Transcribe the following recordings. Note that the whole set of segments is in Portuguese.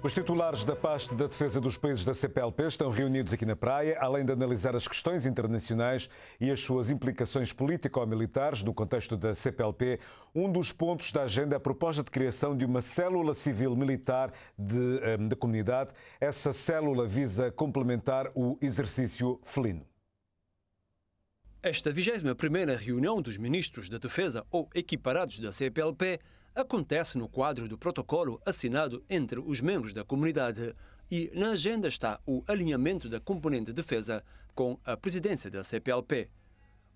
Os titulares da pasta da defesa dos países da CPLP estão reunidos aqui na praia, além de analisar as questões internacionais e as suas implicações político-militares no contexto da CPLP. Um dos pontos da agenda é a proposta de criação de uma célula civil militar ehm, da comunidade. Essa célula visa complementar o exercício felino. Esta 21 reunião dos ministros da Defesa ou equiparados da CPLP acontece no quadro do protocolo assinado entre os membros da comunidade. E na agenda está o alinhamento da componente defesa com a presidência da CPLP.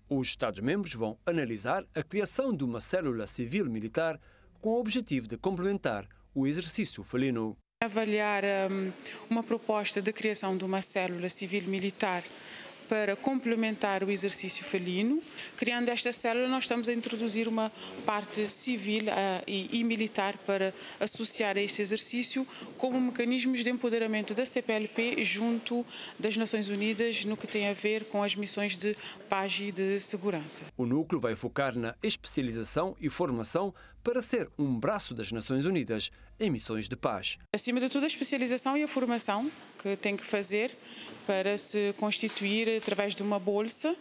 Os Estados-membros vão analisar a criação de uma célula civil-militar com o objetivo de complementar o exercício felino. Avaliar um, uma proposta de criação de uma célula civil-militar para complementar o exercício felino. Criando esta célula, nós estamos a introduzir uma parte civil ah, e, militar para associar a este exercício como mecanismos de empoderamento da CPLP junto das Nações Unidas no que tem a ver com as missões de paz e de segurança. O núcleo vai focar na especialização e formação para ser um braço das Nações Unidas em missões de paz. Acima de tudo, a especialização e a formação que tem que fazer para se constituir através de uma bolsa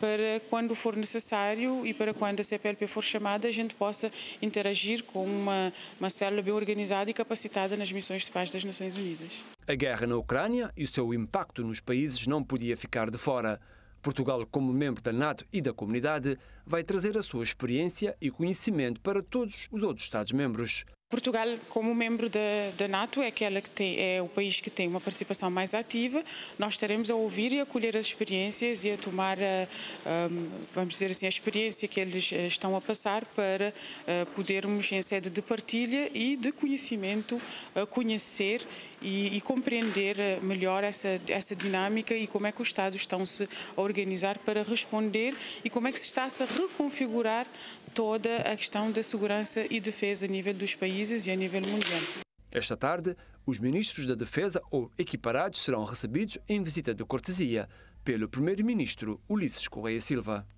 para quando for necessário e para quando a CPLP for chamada, a gente possa interagir com uma, uma célula bem organizada e capacitada nas missões de paz das Nações Unidas. A guerra na Ucrânia e o seu impacto nos países não podia ficar de fora. Portugal, como membro da NATO e da comunidade, vai trazer a sua experiência e conhecimento para todos os outros Estados-membros. Portugal, como membro da, da NATO, é, aquela que tem, é o país que tem uma participação mais ativa. Nós estaremos a ouvir e a colher as experiências e a tomar, a, eh, a, ehm, vamos dizer assim, a experiência que eles eh, estão a passar para a, eh, podermos, em sede de partilha e de conhecimento, conhecer e, e, compreender eh, melhor essa, essa dinâmica e como é que os Estados estão-se a organizar para responder e como é que se está-se a reconfigurar toda a questão da segurança e defesa a nível dos países e a nível mundial. Esta tarde, os ministros da Defesa ou equiparados serão recebidos em visita de cortesia pelo primeiro-ministro Ulisses Correia Silva.